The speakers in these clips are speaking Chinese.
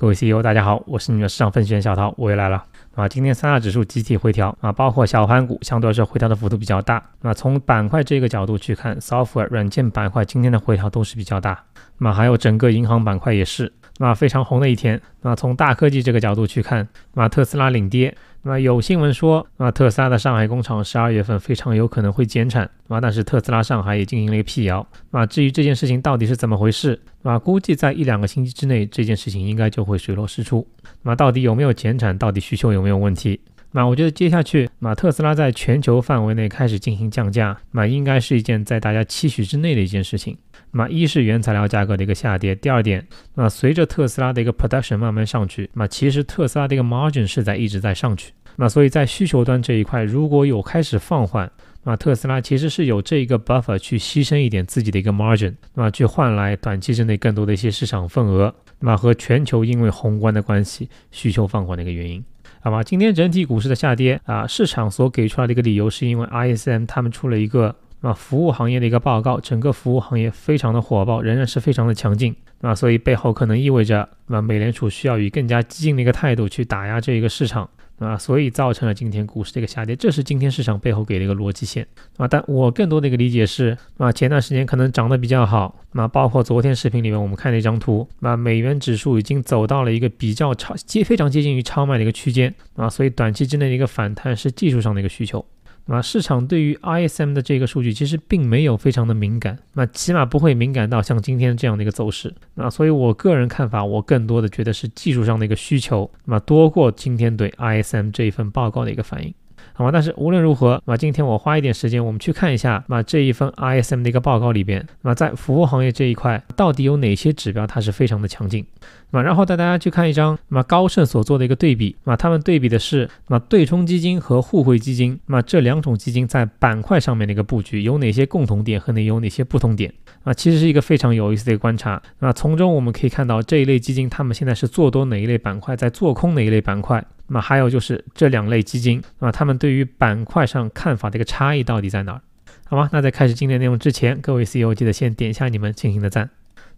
各位 CEO，大家好，我是你们市场分析员小陶，我又来了。那今天三大指数集体回调啊，包括小盘股相对来说回调的幅度比较大。那从板块这个角度去看，software 软件板块今天的回调都是比较大。那还有整个银行板块也是，那非常红的一天。那从大科技这个角度去看，那特斯拉领跌。那么有新闻说，啊特斯拉的上海工厂十二月份非常有可能会减产，啊但是特斯拉上海也进行了一个辟谣。啊至于这件事情到底是怎么回事，啊估计在一两个星期之内，这件事情应该就会水落石出。那么到底有没有减产，到底需求有没有问题？那我觉得接下去，那特斯拉在全球范围内开始进行降价，那应该是一件在大家期许之内的一件事情。那么，一是原材料价格的一个下跌，第二点，那随着特斯拉的一个 production 慢慢上去，那其实特斯拉的一个 margin 是在一直在上去。那所以在需求端这一块，如果有开始放缓，那特斯拉其实是有这一个 buffer 去牺牲一点自己的一个 margin，那么去换来短期之内更多的一些市场份额。那么和全球因为宏观的关系需求放缓的一个原因。好吧，今天整体股市的下跌啊，市场所给出来的一个理由是因为 ISM 他们出了一个。啊，服务行业的一个报告，整个服务行业非常的火爆，仍然是非常的强劲。啊，所以背后可能意味着，那美联储需要以更加激进的一个态度去打压这一个市场。啊，所以造成了今天股市的一个下跌。这是今天市场背后给的一个逻辑线。啊，但我更多的一个理解是，啊前段时间可能涨得比较好。那包括昨天视频里面我们看的一张图，那美元指数已经走到了一个比较超接非常接近于超卖的一个区间。啊，所以短期之内的一个反弹是技术上的一个需求。那市场对于 ISM 的这个数据其实并没有非常的敏感，那起码不会敏感到像今天这样的一个走势。那所以我个人看法，我更多的觉得是技术上的一个需求，那么多过今天对 ISM 这一份报告的一个反应。好吧，但是无论如何，那今天我花一点时间，我们去看一下，那这一份 ISM 的一个报告里边，那在服务行业这一块到底有哪些指标，它是非常的强劲。那然后带大家去看一张，那么高盛所做的一个对比，那他们对比的是，那对冲基金和互惠基金，那么这两种基金在板块上面的一个布局有哪些共同点和有哪些不同点？啊，其实是一个非常有意思的一个观察。那从中我们可以看到这一类基金，他们现在是做多哪一类板块，在做空哪一类板块。那么还有就是这两类基金，那么他们对于板块上看法的一个差异到底在哪儿？好吗？那在开始今天内容之前，各位 CEO 记得先点一下你们进行的赞。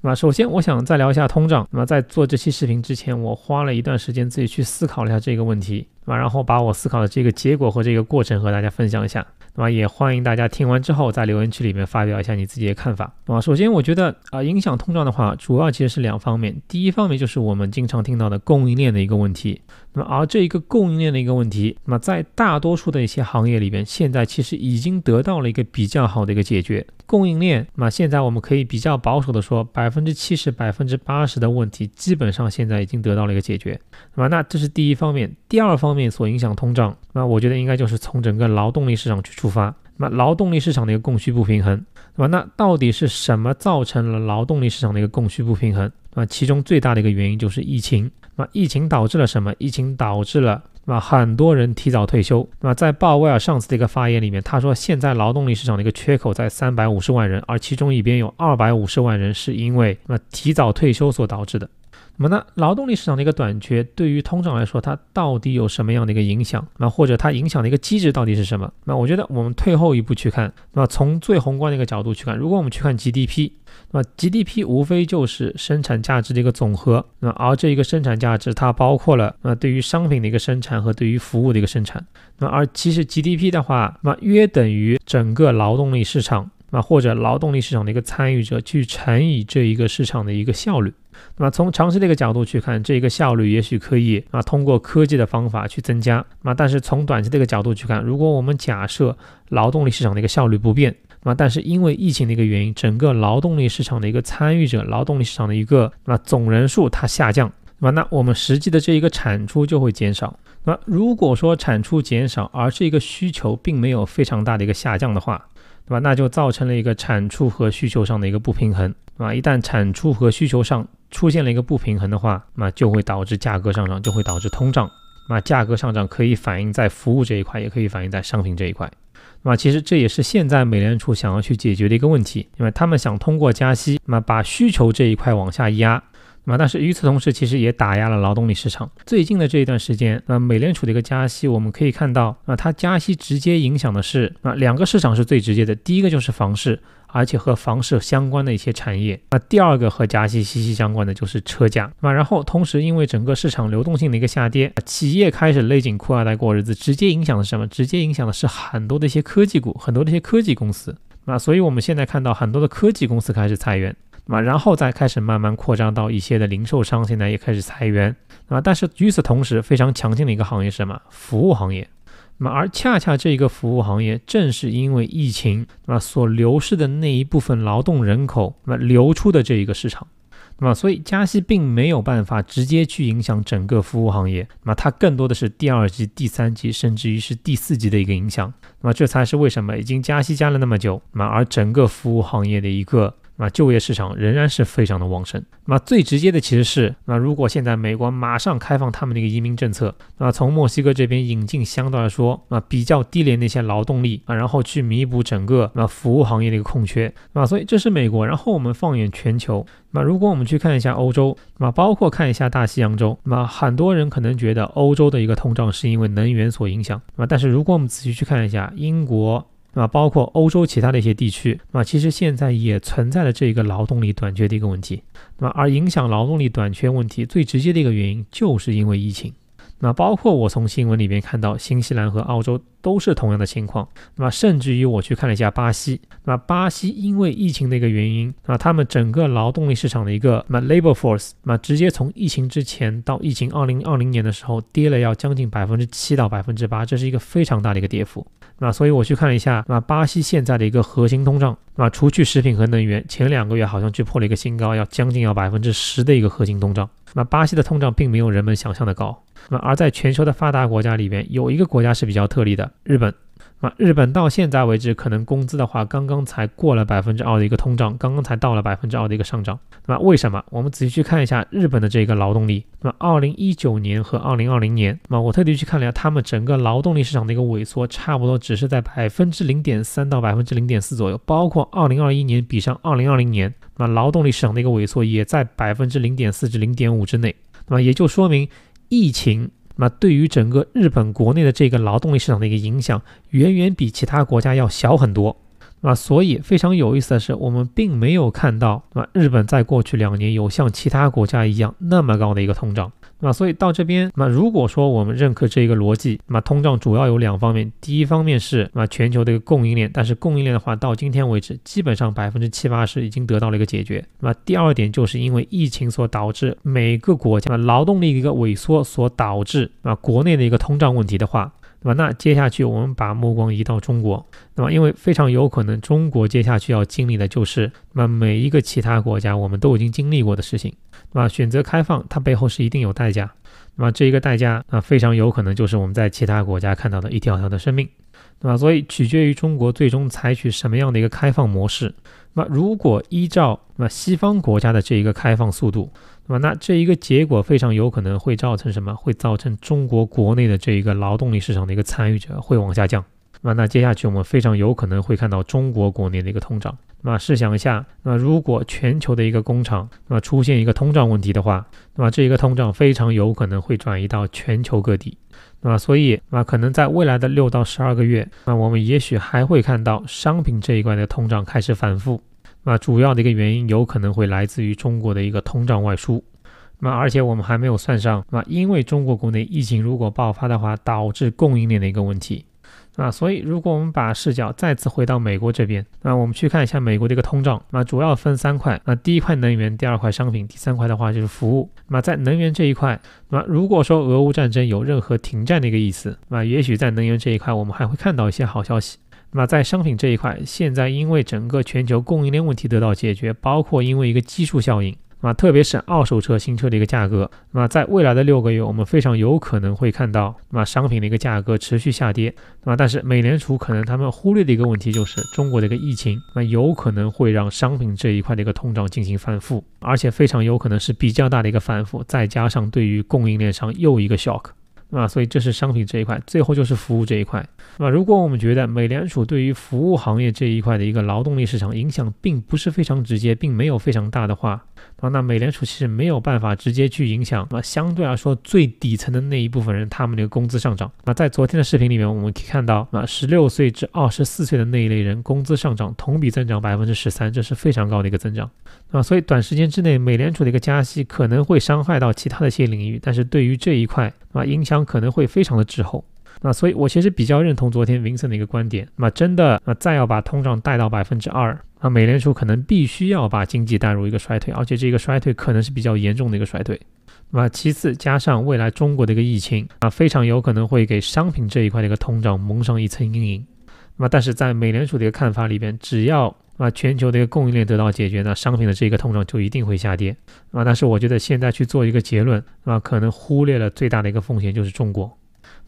那么首先我想再聊一下通胀。那么在做这期视频之前，我花了一段时间自己去思考了一下这个问题。那么，然后把我思考的这个结果和这个过程和大家分享一下。那么，也欢迎大家听完之后在留言区里面发表一下你自己的看法。那么，首先，我觉得啊，影响通胀的话，主要其实是两方面。第一方面就是我们经常听到的供应链的一个问题。那么，而这一个供应链的一个问题，那么在大多数的一些行业里边，现在其实已经得到了一个比较好的一个解决。供应链，那么现在我们可以比较保守的说，百分之七十、百分之八十的问题，基本上现在已经得到了一个解决。那么，那这是第一方面，第二方。方面所影响通胀，那我觉得应该就是从整个劳动力市场去出发。那么劳动力市场的一个供需不平衡，那么那到底是什么造成了劳动力市场的一个供需不平衡？那其中最大的一个原因就是疫情。那疫情导致了什么？疫情导致了那很多人提早退休。那么在鲍威尔上次的一个发言里面，他说现在劳动力市场的一个缺口在三百五十万人，而其中一边有二百五十万人是因为那么提早退休所导致的。那么呢，劳动力市场的一个短缺对于通胀来说，它到底有什么样的一个影响？那或者它影响的一个机制到底是什么？那我觉得我们退后一步去看，那么从最宏观的一个角度去看，如果我们去看 GDP，那么 GDP 无非就是生产价值的一个总和。那么而这一个生产价值它包括了，那对于商品的一个生产和对于服务的一个生产。那么而其实 GDP 的话，那约等于整个劳动力市场，那或者劳动力市场的一个参与者去乘以这一个市场的一个效率。那么从长期的一个角度去看，这一个效率也许可以啊，通过科技的方法去增加。那但是从短期的一个角度去看，如果我们假设劳动力市场的一个效率不变，那么但是因为疫情的一个原因，整个劳动力市场的一个参与者、劳动力市场的一个那总人数它下降，那么那我们实际的这一个产出就会减少。那如果说产出减少，而是一个需求并没有非常大的一个下降的话。对吧？那就造成了一个产出和需求上的一个不平衡，对吧？一旦产出和需求上出现了一个不平衡的话，那就会导致价格上涨，就会导致通胀。那价格上涨可以反映在服务这一块，也可以反映在商品这一块。那么其实这也是现在美联储想要去解决的一个问题，因为他们想通过加息，那么把需求这一块往下压。那么，但是与此同时，其实也打压了劳动力市场。最近的这一段时间，那美联储的一个加息，我们可以看到，啊，它加息直接影响的是，那两个市场是最直接的。第一个就是房市，而且和房市相关的一些产业。那第二个和加息息息相关的就是车价。那然后同时，因为整个市场流动性的一个下跌，企业开始勒紧裤腰带过日子，直接影响的是什么？直接影响的是很多的一些科技股，很多的一些科技公司。那所以我们现在看到很多的科技公司开始裁员。那么，然后再开始慢慢扩张到一些的零售商，现在也开始裁员。那么，但是与此同时，非常强劲的一个行业是什么？服务行业。那么，而恰恰这一个服务行业，正是因为疫情，那么所流失的那一部分劳动人口，那么流出的这一个市场。那么，所以加息并没有办法直接去影响整个服务行业。那么，它更多的是第二级、第三级，甚至于是第四级的一个影响。那么，这才是为什么已经加息加了那么久，那么而整个服务行业的一个。啊，就业市场仍然是非常的旺盛。那最直接的其实是，那如果现在美国马上开放他们的一个移民政策，那从墨西哥这边引进相对来说啊比较低廉的一些劳动力啊，然后去弥补整个那服务行业的一个空缺，那所以这是美国。然后我们放眼全球，那如果我们去看一下欧洲，那包括看一下大西洋洲，那很多人可能觉得欧洲的一个通胀是因为能源所影响，那么但是如果我们仔细去看一下英国。那么包括欧洲其他的一些地区，那么其实现在也存在了这一个劳动力短缺的一个问题。那么而影响劳动力短缺问题最直接的一个原因，就是因为疫情。那包括我从新闻里面看到，新西兰和澳洲。都是同样的情况。那么，甚至于我去看了一下巴西。那么，巴西因为疫情的一个原因，那他们整个劳动力市场的一个那 labor force 那直接从疫情之前到疫情二零二零年的时候，跌了要将近百分之七到百分之八，这是一个非常大的一个跌幅。那所以，我去看了一下，那巴西现在的一个核心通胀，那除去食品和能源，前两个月好像去破了一个新高，要将近要百分之十的一个核心通胀。那巴西的通胀并没有人们想象的高。那而在全球的发达国家里边，有一个国家是比较特例的。日本，那日本到现在为止，可能工资的话，刚刚才过了百分之二的一个通胀，刚刚才到了百分之二的一个上涨。那么为什么？我们仔细去看一下日本的这个劳动力。那么二零一九年和二零二零年，那么我特地去看了下他们整个劳动力市场的一个萎缩，差不多只是在百分之零点三到百分之零点四左右。包括二零二一年比上二零二零年，那劳动力市场的一个萎缩也在百分之零点四至零点五之内。那么也就说明疫情。那对于整个日本国内的这个劳动力市场的一个影响，远远比其他国家要小很多。那所以非常有意思的是，我们并没有看到，那日本在过去两年有像其他国家一样那么高的一个通胀。那所以到这边，那如果说我们认可这一个逻辑，那通胀主要有两方面，第一方面是那全球的一个供应链，但是供应链的话到今天为止，基本上百分之七八十已经得到了一个解决。那第二点就是因为疫情所导致每个国家劳动力一个萎缩所导致啊国内的一个通胀问题的话。那么，那接下去我们把目光移到中国。那么，因为非常有可能，中国接下去要经历的就是，那么每一个其他国家我们都已经经历过的事情。那么，选择开放，它背后是一定有代价。那么，这一个代价，啊，非常有可能就是我们在其他国家看到的一条条的生命。那么，所以取决于中国最终采取什么样的一个开放模式。那么，如果依照那么西方国家的这一个开放速度。那么，那这一个结果非常有可能会造成什么？会造成中国国内的这一个劳动力市场的一个参与者会往下降。那么，那接下去我们非常有可能会看到中国国内的一个通胀。那么，试想一下，那么如果全球的一个工厂那么出现一个通胀问题的话，那么这一个通胀非常有可能会转移到全球各地。那么，所以，那可能在未来的六到十二个月，那我们也许还会看到商品这一块的通胀开始反复。那主要的一个原因有可能会来自于中国的一个通胀外输，那而且我们还没有算上，那因为中国国内疫情如果爆发的话，导致供应链的一个问题，啊，所以如果我们把视角再次回到美国这边，那我们去看一下美国的一个通胀，那主要分三块，那第一块能源，第二块商品，第三块的话就是服务，那在能源这一块，那如果说俄乌战争有任何停战的一个意思，那也许在能源这一块我们还会看到一些好消息。那么在商品这一块，现在因为整个全球供应链问题得到解决，包括因为一个基数效应，那么特别是二手车、新车的一个价格，那么在未来的六个月，我们非常有可能会看到，那么商品的一个价格持续下跌。那么但是美联储可能他们忽略的一个问题就是中国的一个疫情，那有可能会让商品这一块的一个通胀进行反复，而且非常有可能是比较大的一个反复，再加上对于供应链上又一个 shock。啊，所以这是商品这一块，最后就是服务这一块。那么，如果我们觉得美联储对于服务行业这一块的一个劳动力市场影响并不是非常直接，并没有非常大的话，啊，那美联储其实没有办法直接去影响。那相对来说，最底层的那一部分人，他们那个工资上涨。那在昨天的视频里面，我们可以看到，啊，十六岁至二十四岁的那一类人，工资上涨，同比增长百分之十三，这是非常高的一个增长。啊，所以短时间之内，美联储的一个加息可能会伤害到其他的一些领域，但是对于这一块，啊，影响。可能会非常的滞后，那所以我其实比较认同昨天 Vincent 的一个观点，那么真的啊再要把通胀带到百分之二，啊美联储可能必须要把经济带入一个衰退，而且这个衰退可能是比较严重的一个衰退。那么其次加上未来中国的一个疫情，啊非常有可能会给商品这一块的一个通胀蒙上一层阴影。那么但是在美联储的一个看法里边，只要啊，全球的一个供应链得到解决，那商品的这个通胀就一定会下跌。啊，但是我觉得现在去做一个结论，啊，可能忽略了最大的一个风险就是中国。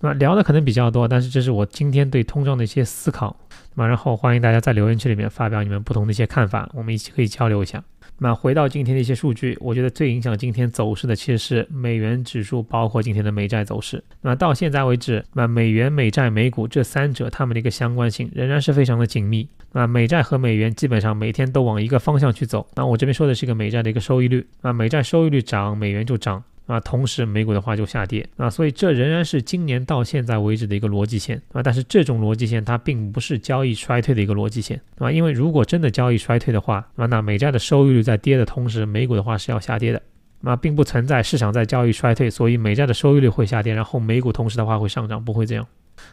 那聊的可能比较多，但是这是我今天对通胀的一些思考。那然后欢迎大家在留言区里面发表你们不同的一些看法，我们一起可以交流一下。那回到今天的一些数据，我觉得最影响今天走势的其实是美元指数，包括今天的美债走势。那到现在为止，那美元、美债、美股这三者它们的一个相关性仍然是非常的紧密。那美债和美元基本上每天都往一个方向去走。那我这边说的是一个美债的一个收益率，那美债收益率涨，美元就涨。啊，同时美股的话就下跌啊，所以这仍然是今年到现在为止的一个逻辑线啊。但是这种逻辑线它并不是交易衰退的一个逻辑线啊，因为如果真的交易衰退的话，那那美债的收益率在跌的同时，美股的话是要下跌的。那并不存在市场在交易衰退，所以美债的收益率会下跌，然后美股同时的话会上涨，不会这样。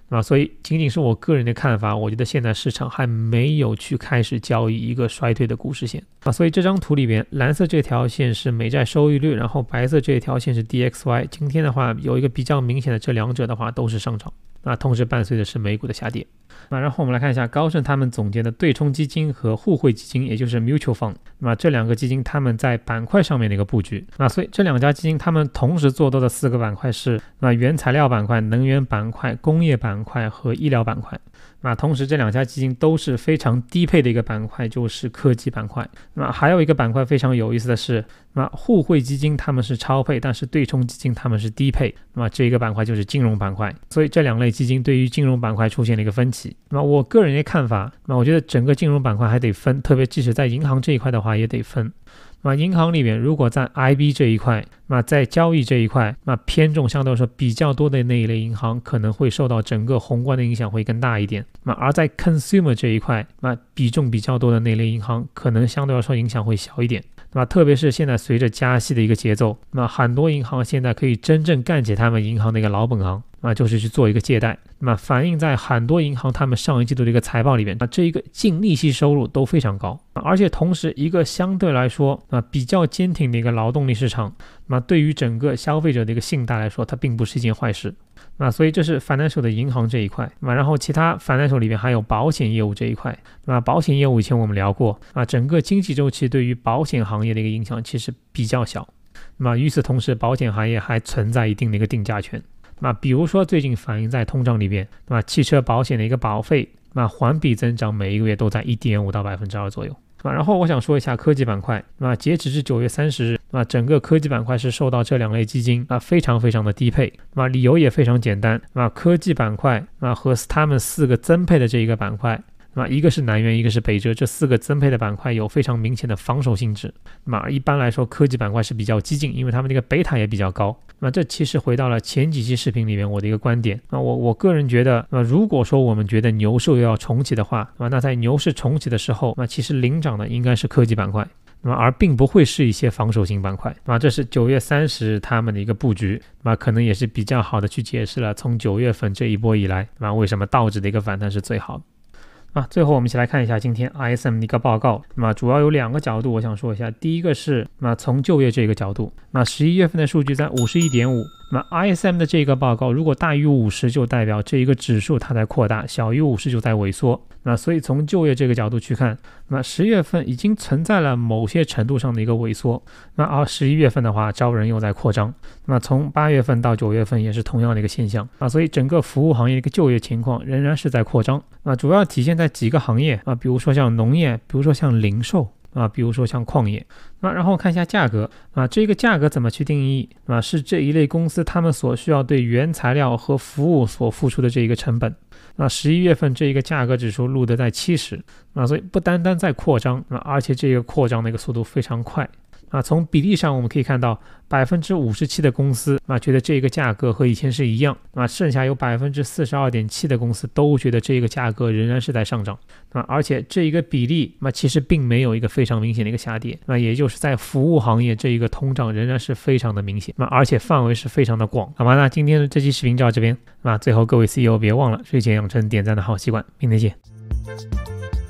那所以仅仅是我个人的看法，我觉得现在市场还没有去开始交易一个衰退的股市线。啊，所以这张图里边，蓝色这条线是美债收益率，然后白色这条线是 DXY。今天的话有一个比较明显的，这两者的话都是上涨，那同时伴随的是美股的下跌。那然后我们来看一下高盛他们总结的对冲基金和互惠基金，也就是 mutual fund。那么这两个基金他们在板块上面的一个布局。那所以这两家基金他们同时做多的四个板块是：那原材料板块、能源板块、工业板块和医疗板块。那同时这两家基金都是非常低配的一个板块，就是科技板块。那么还有一个板块非常有意思的是，那互惠基金他们是超配，但是对冲基金他们是低配。那么这一个板块就是金融板块。所以这两类基金对于金融板块出现了一个分歧。那我个人的看法，那我觉得整个金融板块还得分，特别即使在银行这一块的话也得分。那银行里面如果在 IB 这一块，那在交易这一块，那偏重相对来说比较多的那一类银行，可能会受到整个宏观的影响会更大一点。那而在 consumer 这一块，那比重比较多的那类银行，可能相对来说影响会小一点。那特别是现在随着加息的一个节奏，那很多银行现在可以真正干起他们银行的一个老本行。啊，就是去做一个借贷，那么反映在很多银行他们上一季度的一个财报里面，那这一个净利息收入都非常高，而且同时一个相对来说啊比较坚挺的一个劳动力市场，那对于整个消费者的一个信贷来说，它并不是一件坏事。那所以这是 financial 的银行这一块，那么然后其他 financial 里面还有保险业务这一块，那保险业务以前我们聊过啊，整个经济周期对于保险行业的一个影响其实比较小，那么与此同时，保险行业还存在一定的一个定价权。那比如说最近反映在通胀里边，那汽车保险的一个保费，那环比增长每一个月都在一点五到百分之二左右，啊，然后我想说一下科技板块，那么截止至九月三十日，那整个科技板块是受到这两类基金啊非常非常的低配，那理由也非常简单，那科技板块啊和他们四个增配的这一个板块。那么一个是南苑，一个是北车，这四个增配的板块有非常明显的防守性质。那么一般来说，科技板块是比较激进，因为他们这个贝塔也比较高。那么这其实回到了前几期视频里面我的一个观点。那我我个人觉得，那如果说我们觉得牛市又要重启的话，那在牛市重启的时候，那其实领涨的应该是科技板块，那么而并不会是一些防守性板块。那这是九月三十日他们的一个布局，那可能也是比较好的去解释了从九月份这一波以来，那为什么倒指的一个反弹是最好的。啊，最后我们一起来看一下今天 ISM 的一个报告。那么主要有两个角度，我想说一下。第一个是，那么从就业这个角度，那十一月份的数据在五十一点五。那 ISM 的这个报告，如果大于五十，就代表这一个指数它在扩大；小于五十，就在萎缩。那所以从就业这个角度去看，那十月份已经存在了某些程度上的一个萎缩。那而十一月份的话，招人又在扩张。那从八月份到九月份也是同样的一个现象啊。所以整个服务行业一个就业情况仍然是在扩张啊，主要体现在几个行业啊，比如说像农业，比如说像零售。啊，比如说像矿业，那然后看一下价格啊，这个价格怎么去定义啊？是这一类公司他们所需要对原材料和服务所付出的这一个成本。那十一月份这一个价格指数录得在七十，那所以不单单在扩张，那而且这个扩张的一个速度非常快。啊，从比例上我们可以看到，百分之五十七的公司啊，觉得这个价格和以前是一样；，那剩下有百分之四十二点七的公司都觉得这个价格仍然是在上涨。那而且这一个比例，那其实并没有一个非常明显的一个下跌。那也就是在服务行业这一个通胀仍然是非常的明显，那而且范围是非常的广。好吗？那今天的这期视频就到这边。那最后各位 CEO 别忘了睡前养成点赞的好习惯。明天见。